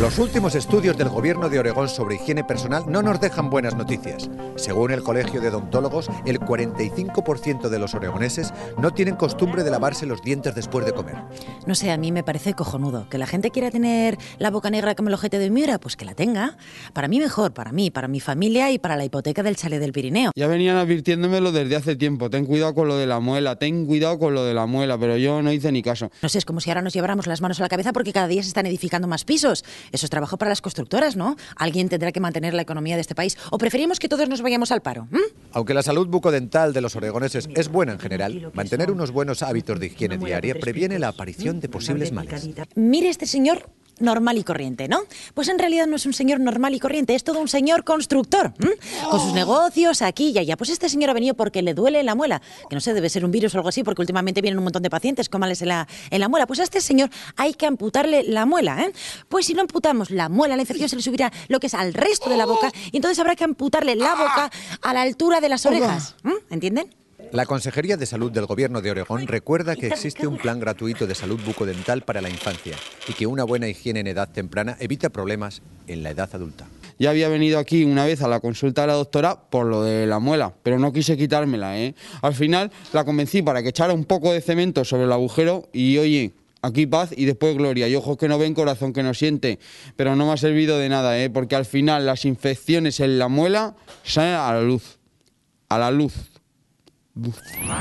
Los últimos estudios del gobierno de Oregón sobre higiene personal no nos dejan buenas noticias. Según el Colegio de Odontólogos, el 45% de los oregoneses no tienen costumbre de lavarse los dientes después de comer. No sé, a mí me parece cojonudo. Que la gente quiera tener la boca negra como el ojete de mira, pues que la tenga. Para mí mejor, para mí, para mi familia y para la hipoteca del chalet del Pirineo. Ya venían advirtiéndomelo desde hace tiempo. Ten cuidado con lo de la muela, ten cuidado con lo de la muela, pero yo no hice ni caso. No sé, es como si ahora nos lleváramos las manos a la cabeza porque cada día se están edificando más pisos. Eso es trabajo para las constructoras, ¿no? Alguien tendrá que mantener la economía de este país. O preferimos que todos nos vayamos al paro. ¿Mm? Aunque la salud bucodental de los oregoneses es buena en general, mantener unos buenos hábitos de higiene diaria previene la aparición de posibles males. Mire este señor normal y corriente, ¿no? Pues en realidad no es un señor normal y corriente, es todo un señor constructor, con sus oh. negocios aquí y allá. Pues este señor ha venido porque le duele la muela, que no sé, debe ser un virus o algo así, porque últimamente vienen un montón de pacientes con males en la, muela. Pues a este señor hay que amputarle la muela, ¿eh? Pues si no amputamos la muela, la infección se le subirá lo que es al resto de la boca y entonces habrá que amputarle la boca a la altura de las orejas, ¿entienden? La Consejería de Salud del Gobierno de Oregón recuerda que existe un plan gratuito de salud bucodental para la infancia y que una buena higiene en edad temprana evita problemas en la edad adulta. Ya había venido aquí una vez a la consulta de la doctora por lo de la muela, pero no quise quitármela. ¿eh? Al final la convencí para que echara un poco de cemento sobre el agujero y oye, aquí paz y después gloria. Y ojos que no ven, corazón que no siente. Pero no me ha servido de nada, ¿eh? porque al final las infecciones en la muela salen a la luz. A la luz. Bufa.